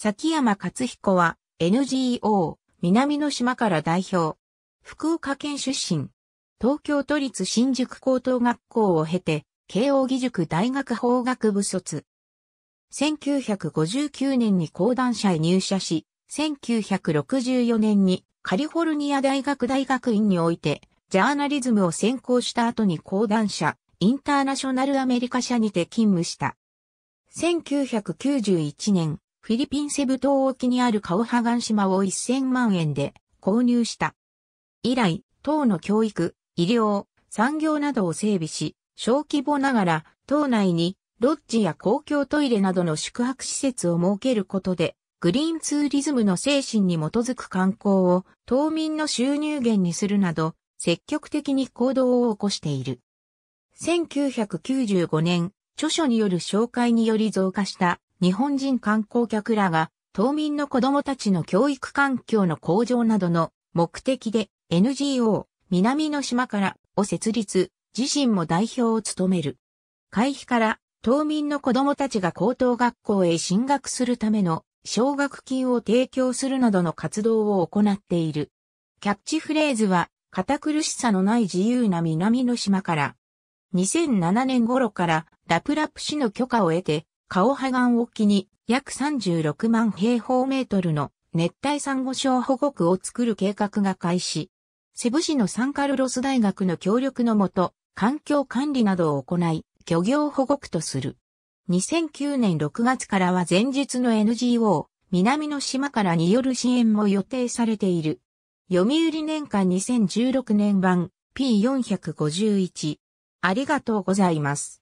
崎山勝彦は NGO 南の島から代表。福岡県出身。東京都立新宿高等学校を経て、慶応義塾大学法学部卒。1959年に講談社へ入社し、1964年にカリフォルニア大学大学院において、ジャーナリズムを専攻した後に講談社、インターナショナルアメリカ社にて勤務した。1991年、フィリピンセブ島沖にあるカオハガン島を1000万円で購入した。以来、島の教育、医療、産業などを整備し、小規模ながら、島内にロッジや公共トイレなどの宿泊施設を設けることで、グリーンツーリズムの精神に基づく観光を島民の収入源にするなど、積極的に行動を起こしている。1995年、著書による紹介により増加した日本人観光客らが、島民の子供たちの教育環境の向上などの目的で NGO 南の島からを設立、自身も代表を務める。会費から島民の子供たちが高等学校へ進学するための奨学金を提供するなどの活動を行っている。キャッチフレーズは、堅苦しさのない自由な南の島から。2007年頃からラプラプ市の許可を得て、カオハガン沖に約36万平方メートルの熱帯珊瑚礁保護区を作る計画が開始。セブ市のサンカルロス大学の協力のもと、環境管理などを行い、漁業保護区とする。2009年6月からは前日の NGO、南の島からによる支援も予定されている。読売年間2016年版 P451。ありがとうございます。